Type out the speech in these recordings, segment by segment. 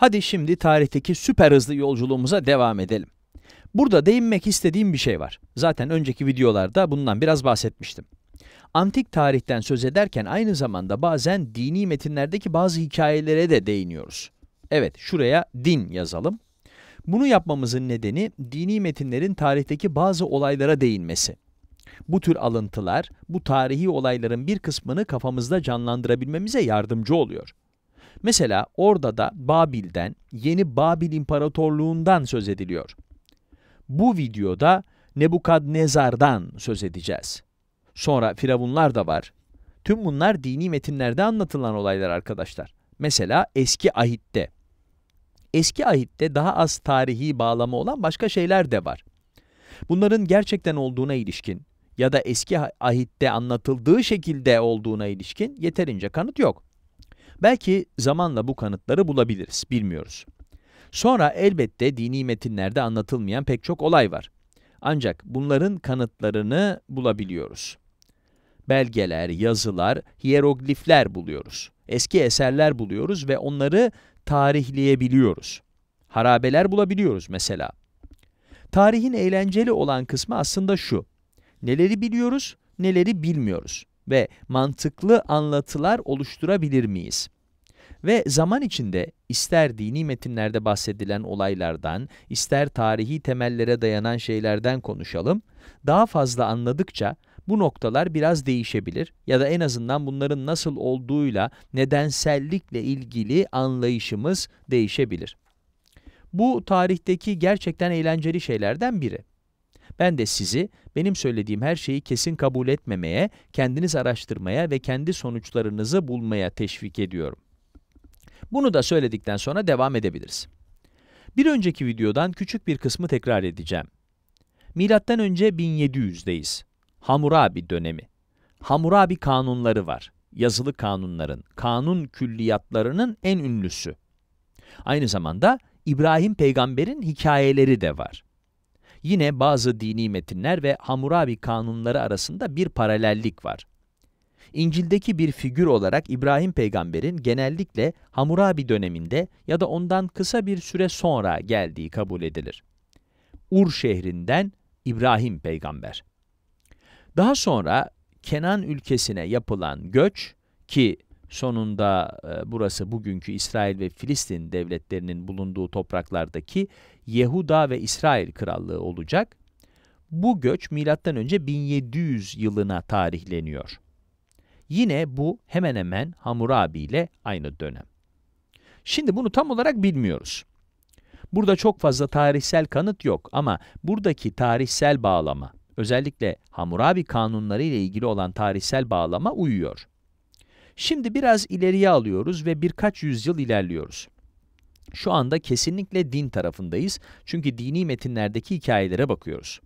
Hadi şimdi tarihteki süper hızlı yolculuğumuza devam edelim. Burada değinmek istediğim bir şey var. Zaten önceki videolarda bundan biraz bahsetmiştim. Antik tarihten söz ederken aynı zamanda bazen dini metinlerdeki bazı hikayelere de değiniyoruz. Evet, şuraya din yazalım. Bunu yapmamızın nedeni dini metinlerin tarihteki bazı olaylara değinmesi. Bu tür alıntılar, bu tarihi olayların bir kısmını kafamızda canlandırabilmemize yardımcı oluyor. Mesela orada da Babil'den, yeni Babil İmparatorluğundan söz ediliyor. Bu videoda Nebukadnezar'dan söz edeceğiz. Sonra Firavunlar da var. Tüm bunlar dini metinlerde anlatılan olaylar arkadaşlar. Mesela Eski Ahit'te. Eski Ahit'te daha az tarihi bağlamı olan başka şeyler de var. Bunların gerçekten olduğuna ilişkin ya da eski ahitte anlatıldığı şekilde olduğuna ilişkin yeterince kanıt yok. Belki zamanla bu kanıtları bulabiliriz, bilmiyoruz. Sonra elbette dini metinlerde anlatılmayan pek çok olay var. Ancak bunların kanıtlarını bulabiliyoruz. Belgeler, yazılar, hieroglifler buluyoruz. Eski eserler buluyoruz ve onları tarihleyebiliyoruz. Harabeler bulabiliyoruz mesela. Tarihin eğlenceli olan kısmı aslında şu. Neleri biliyoruz, neleri bilmiyoruz ve mantıklı anlatılar oluşturabilir miyiz? Ve zaman içinde ister dini metinlerde bahsedilen olaylardan, ister tarihi temellere dayanan şeylerden konuşalım, daha fazla anladıkça bu noktalar biraz değişebilir ya da en azından bunların nasıl olduğuyla nedensellikle ilgili anlayışımız değişebilir. Bu tarihteki gerçekten eğlenceli şeylerden biri. Ben de sizi benim söylediğim her şeyi kesin kabul etmemeye, kendiniz araştırmaya ve kendi sonuçlarınızı bulmaya teşvik ediyorum. Bunu da söyledikten sonra devam edebiliriz. Bir önceki videodan küçük bir kısmı tekrar edeceğim. Milattan önce 1700'deyiz. Hammurabi dönemi. Hammurabi kanunları var. Yazılı kanunların, kanun külliyatlarının en ünlüsü. Aynı zamanda İbrahim peygamberin hikayeleri de var. Yine bazı dini metinler ve Hammurabi kanunları arasında bir paralellik var. İncil'deki bir figür olarak İbrahim peygamberin genellikle Hammurabi döneminde ya da ondan kısa bir süre sonra geldiği kabul edilir. Ur şehrinden İbrahim peygamber. Daha sonra Kenan ülkesine yapılan göç ki Sonunda e, burası bugünkü İsrail ve Filistin devletlerinin bulunduğu topraklardaki Yehuda ve İsrail Krallığı olacak. Bu göç M.Ö. 1700 yılına tarihleniyor. Yine bu hemen hemen Hammurabi ile aynı dönem. Şimdi bunu tam olarak bilmiyoruz. Burada çok fazla tarihsel kanıt yok ama buradaki tarihsel bağlama, özellikle Hammurabi kanunları ile ilgili olan tarihsel bağlama uyuyor. Şimdi biraz ileriye alıyoruz ve birkaç yüzyıl ilerliyoruz. Şu anda kesinlikle din tarafındayız çünkü dini metinlerdeki hikayelere bakıyoruz.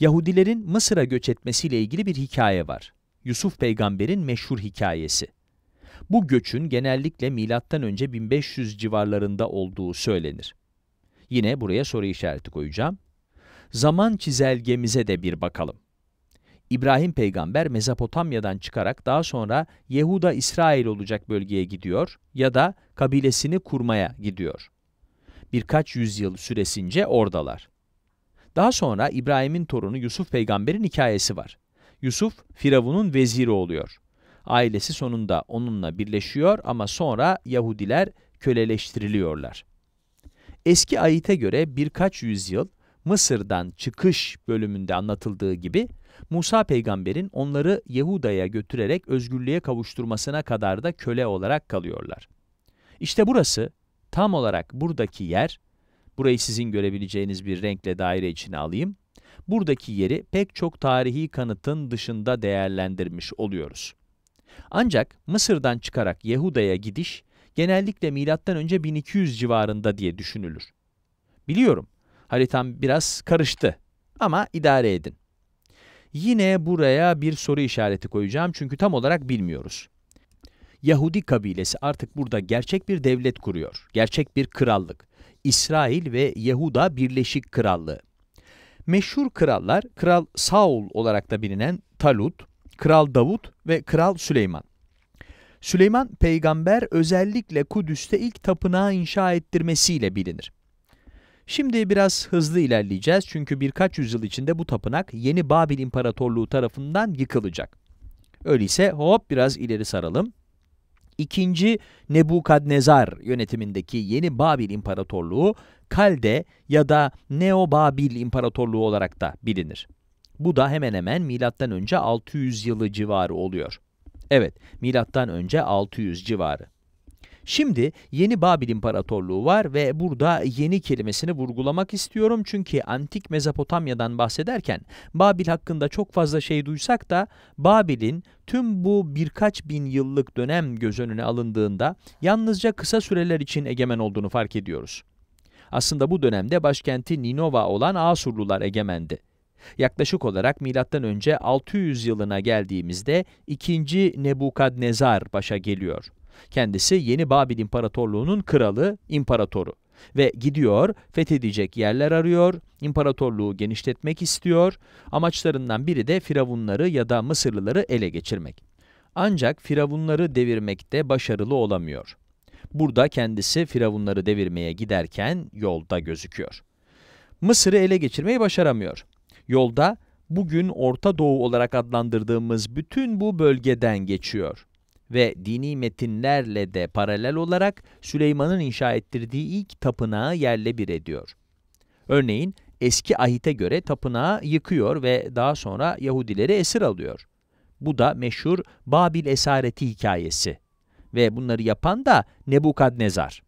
Yahudilerin Mısır'a göç etmesiyle ilgili bir hikaye var. Yusuf peygamberin meşhur hikayesi. Bu göçün genellikle M.Ö. 1500 civarlarında olduğu söylenir. Yine buraya soru işareti koyacağım. Zaman çizelgemize de bir bakalım. İbrahim peygamber Mezopotamya'dan çıkarak daha sonra Yehuda İsrail olacak bölgeye gidiyor ya da kabilesini kurmaya gidiyor. Birkaç yüzyıl süresince oradalar. Daha sonra İbrahim'in torunu Yusuf peygamberin hikayesi var. Yusuf, Firavun'un veziri oluyor. Ailesi sonunda onunla birleşiyor ama sonra Yahudiler köleleştiriliyorlar. Eski ayete göre birkaç yüzyıl Mısır'dan çıkış bölümünde anlatıldığı gibi Musa peygamberin onları Yehuda'ya götürerek özgürlüğe kavuşturmasına kadar da köle olarak kalıyorlar. İşte burası, tam olarak buradaki yer, burayı sizin görebileceğiniz bir renkle daire içine alayım, buradaki yeri pek çok tarihi kanıtın dışında değerlendirmiş oluyoruz. Ancak Mısır'dan çıkarak Yehuda'ya gidiş, genellikle M.Ö. 1200 civarında diye düşünülür. Biliyorum, haritam biraz karıştı ama idare edin. Yine buraya bir soru işareti koyacağım çünkü tam olarak bilmiyoruz. Yahudi kabilesi artık burada gerçek bir devlet kuruyor. Gerçek bir krallık. İsrail ve Yahuda Birleşik Krallığı. Meşhur krallar, Kral Saul olarak da bilinen Talut, Kral Davut ve Kral Süleyman. Süleyman peygamber özellikle Kudüs'te ilk tapınağı inşa ettirmesiyle bilinir. Şimdi biraz hızlı ilerleyeceğiz çünkü birkaç yüzyıl içinde bu tapınak yeni Babil İmparatorluğu tarafından yıkılacak. Öyleyse hop biraz ileri saralım. İkinci Nebukadnezar yönetimindeki yeni Babil İmparatorluğu Kalde ya da Neo-Babil İmparatorluğu olarak da bilinir. Bu da hemen hemen milattan önce 600 yılı civarı oluyor. Evet, milattan önce 600 civarı. Şimdi yeni Babil İmparatorluğu var ve burada yeni kelimesini vurgulamak istiyorum çünkü antik Mezopotamya'dan bahsederken Babil hakkında çok fazla şey duysak da Babil'in tüm bu birkaç bin yıllık dönem göz önüne alındığında yalnızca kısa süreler için egemen olduğunu fark ediyoruz. Aslında bu dönemde başkenti Ninova olan Asurlular egemendi. Yaklaşık olarak M.Ö. 600 yılına geldiğimizde 2. Nebukadnezar başa geliyor. Kendisi yeni Babil İmparatorluğu'nun kralı, imparatoru ve gidiyor, fethedecek yerler arıyor, imparatorluğu genişletmek istiyor. Amaçlarından biri de Firavunları ya da Mısırlıları ele geçirmek. Ancak Firavunları devirmekte başarılı olamıyor. Burada kendisi Firavunları devirmeye giderken yolda gözüküyor. Mısır'ı ele geçirmeyi başaramıyor. Yolda bugün Orta Doğu olarak adlandırdığımız bütün bu bölgeden geçiyor ve dini metinlerle de paralel olarak Süleyman'ın inşa ettirdiği ilk tapınağı yerle bir ediyor. Örneğin eski ahite göre tapınağı yıkıyor ve daha sonra Yahudileri esir alıyor. Bu da meşhur Babil esareti hikayesi ve bunları yapan da Nebukadnezar.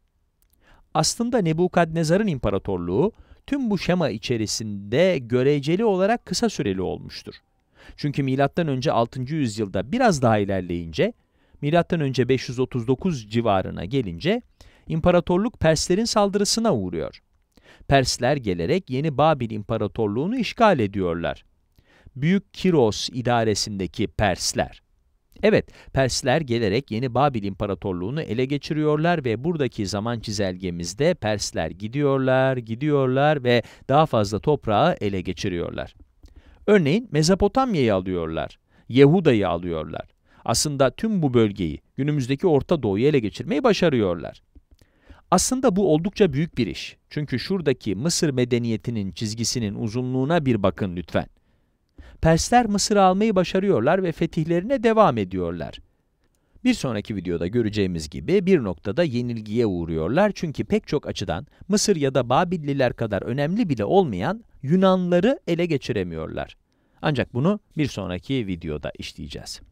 Aslında Nebukadnezar'ın imparatorluğu tüm bu şema içerisinde göreceli olarak kısa süreli olmuştur. Çünkü MÖ 6. yüzyılda biraz daha ilerleyince M.Ö. 539 civarına gelince imparatorluk Perslerin saldırısına uğruyor. Persler gelerek yeni Babil İmparatorluğunu işgal ediyorlar. Büyük Kiros idaresindeki Persler. Evet, Persler gelerek yeni Babil İmparatorluğunu ele geçiriyorlar ve buradaki zaman çizelgemizde Persler gidiyorlar, gidiyorlar ve daha fazla toprağı ele geçiriyorlar. Örneğin Mezopotamya'yı alıyorlar, Yehuda'yı alıyorlar. Aslında tüm bu bölgeyi, günümüzdeki Orta Doğu'yu ele geçirmeyi başarıyorlar. Aslında bu oldukça büyük bir iş. Çünkü şuradaki Mısır medeniyetinin çizgisinin uzunluğuna bir bakın lütfen. Persler Mısır'ı almayı başarıyorlar ve fetihlerine devam ediyorlar. Bir sonraki videoda göreceğimiz gibi bir noktada yenilgiye uğruyorlar çünkü pek çok açıdan Mısır ya da Babilliler kadar önemli bile olmayan Yunanları ele geçiremiyorlar. Ancak bunu bir sonraki videoda işleyeceğiz.